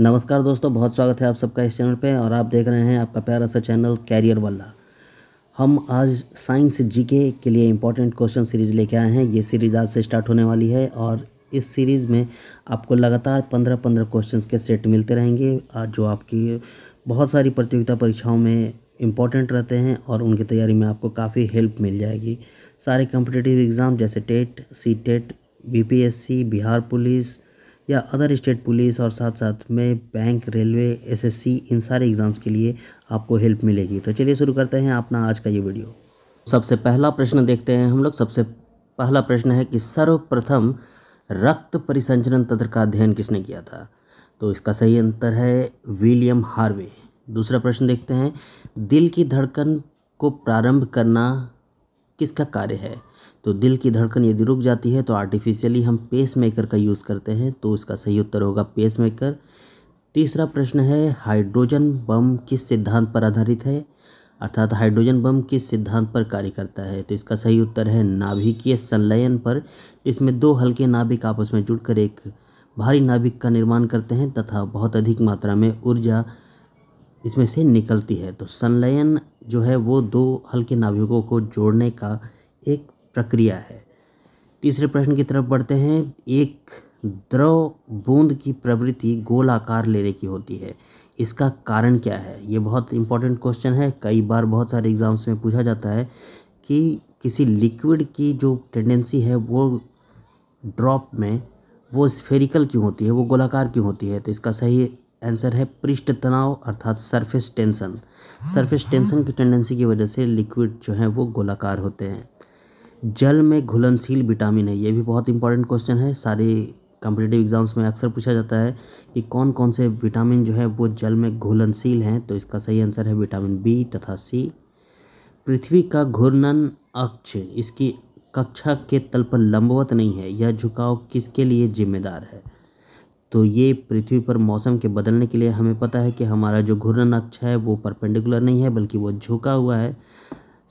नमस्कार दोस्तों बहुत स्वागत है आप सबका इस चैनल पे और आप देख रहे हैं आपका प्यारा सा चैनल कैरियर वाला हम आज साइंस जीके के लिए इम्पोर्टेंट क्वेश्चन सीरीज़ लेके आए हैं ये सीरीज़ आज से स्टार्ट होने वाली है और इस सीरीज़ में आपको लगातार पंद्रह पंद्रह क्वेश्चन के सेट मिलते रहेंगे जो आपकी बहुत सारी प्रतियोगिता परीक्षाओं में इम्पॉर्टेंट रहते हैं और उनकी तैयारी में आपको काफ़ी हेल्प मिल जाएगी सारे कम्पिटेटिव एग्ज़ाम जैसे TET C TET B Bihar police या अदर स्टेट पुलिस और साथ साथ में बैंक रेलवे एसएससी इन सारे एग्ज़ाम्स के लिए आपको हेल्प मिलेगी तो चलिए शुरू करते हैं अपना आज का ये वीडियो सबसे पहला प्रश्न देखते हैं हम लोग सबसे पहला प्रश्न है कि सर्वप्रथम रक्त परिसंचरण तंत्र का अध्ययन किसने किया था तो इसका सही अंतर है विलियम हार्वे दूसरा प्रश्न देखते हैं दिल की धड़कन को प्रारंभ करना किसका कार्य है तो दिल की धड़कन यदि रुक जाती है तो आर्टिफिशियली हम पेस मेकर का यूज़ करते हैं तो इसका सही उत्तर होगा पेस मेकर तीसरा प्रश्न है हाइड्रोजन बम किस सिद्धांत पर आधारित है अर्थात हाइड्रोजन बम किस सिद्धांत पर कार्य करता है तो इसका सही उत्तर है नाभिकीय संलयन पर इसमें दो हल्के नाभिक आपस में जुड़कर एक भारी नाभिक का निर्माण करते हैं तथा बहुत अधिक मात्रा में ऊर्जा इसमें से निकलती है तो संलयन जो है वो दो हल्के नाभिकों को जोड़ने का एक प्रक्रिया है तीसरे प्रश्न की तरफ बढ़ते हैं एक द्रव बूंद की प्रवृत्ति गोलाकार लेने की होती है इसका कारण क्या है ये बहुत इंपॉर्टेंट क्वेश्चन है कई बार बहुत सारे एग्ज़ाम्स में पूछा जाता है कि किसी लिक्विड की जो टेंडेंसी है वो ड्रॉप में वो स्फेरिकल क्यों होती है वो गोलाकार क्यों होती है तो इसका सही आंसर है पृष्ठ तनाव अर्थात सरफेस टेंशन सरफेस टेंशन की टेंडेंसी की वजह से लिक्विड जो है वो गोलाकार होते हैं जल में घुलनशील विटामिन है ये भी बहुत इंपॉर्टेंट क्वेश्चन है सारे कॉम्पिटेटिव एग्जाम्स में अक्सर पूछा जाता है कि कौन कौन से विटामिन जो है वो जल में घुलनशील हैं तो इसका सही आंसर है विटामिन बी तथा सी पृथ्वी का घूर्णन अक्ष इसकी कक्षा के तल पर लंबवत नहीं है यह झुकाव किसके लिए जिम्मेदार है तो ये पृथ्वी पर मौसम के बदलने के लिए हमें पता है कि हमारा जो घूर्णन अक्ष है वो परपेंडिकुलर नहीं है बल्कि वो झुका हुआ है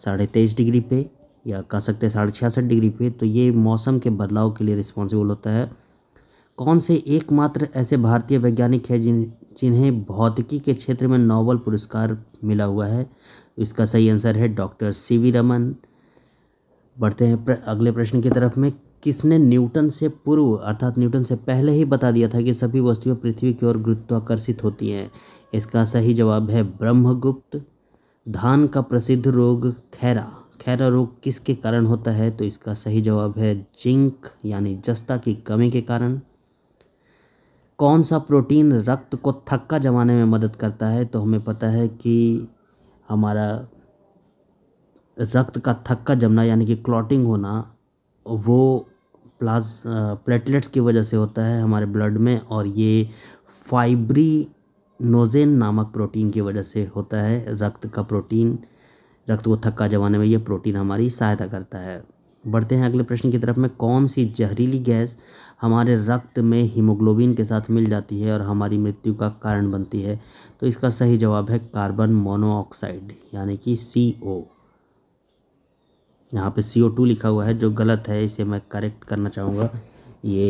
साढ़े तेईस डिग्री पे या कह सकते हैं साढ़े छियासठ डिग्री पे तो ये मौसम के बदलाव के लिए रिस्पॉन्सिबल होता है कौन से एकमात्र ऐसे भारतीय वैज्ञानिक हैं जिन जिन्हें भौतिकी के क्षेत्र में नोबल पुरस्कार मिला हुआ है इसका सही आंसर है डॉक्टर सी वी रमन बढ़ते हैं प्र, अगले प्रश्न की तरफ में किसने न्यूटन से पूर्व अर्थात न्यूटन से पहले ही बता दिया था कि सभी वस्तुएं पृथ्वी की ओर गुरुत्वाकर्षित होती हैं इसका सही जवाब है ब्रह्मगुप्त धान का प्रसिद्ध रोग खैरा खैरा रोग किसके कारण होता है तो इसका सही जवाब है जिंक यानी जस्ता की कमी के कारण कौन सा प्रोटीन रक्त को थक्का जमाने में मदद करता है तो हमें पता है कि हमारा रक्त का थक्का जमना यानी कि क्लॉटिंग होना वो प्लाज प्लेटलेट्स की वजह से होता है हमारे ब्लड में और ये फाइब्री नोजेन नामक प्रोटीन की वजह से होता है रक्त का प्रोटीन रक्त को थक्का जमाने में ये प्रोटीन हमारी सहायता करता है बढ़ते हैं अगले प्रश्न की तरफ में कौन सी जहरीली गैस हमारे रक्त में हीमोग्लोबिन के साथ मिल जाती है और हमारी मृत्यु का कारण बनती है तो इसका सही जवाब है कार्बन मोनोऑक्साइड यानी कि सी ओ यहाँ पे सी ओ टू लिखा हुआ है जो गलत है इसे मैं करेक्ट करना चाहूँगा ये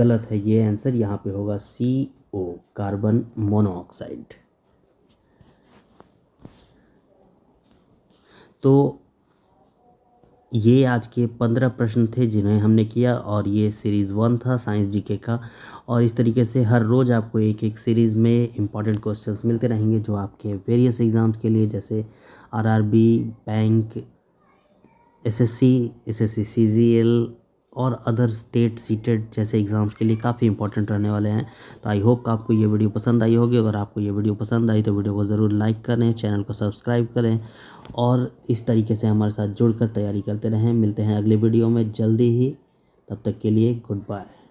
गलत है ये आंसर यहाँ पे होगा सी ओ कार्बन मोनोऑक्साइड तो ये आज के पंद्रह प्रश्न थे जिन्हें हमने किया और ये सीरीज़ वन था साइंस जीके का और इस तरीके से हर रोज़ आपको एक एक सीरीज़ में इंपॉर्टेंट क्वेश्चंस मिलते रहेंगे जो आपके वेरियस एग्ज़ाम्स के लिए जैसे RRB bank SSC SSC CGL और अदर स्टेट सीटेड जैसे एग्ज़ाम्स के लिए काफ़ी इंपॉर्टेंट रहने वाले हैं तो आई होप आपको ये वीडियो पसंद आई होगी अगर आपको ये वीडियो पसंद आई तो वीडियो को ज़रूर लाइक करें चैनल को सब्सक्राइब करें और इस तरीके से हमारे साथ जुड़कर तैयारी करते रहें मिलते हैं अगले वीडियो में जल्दी ही तब तक के लिए गुड बाय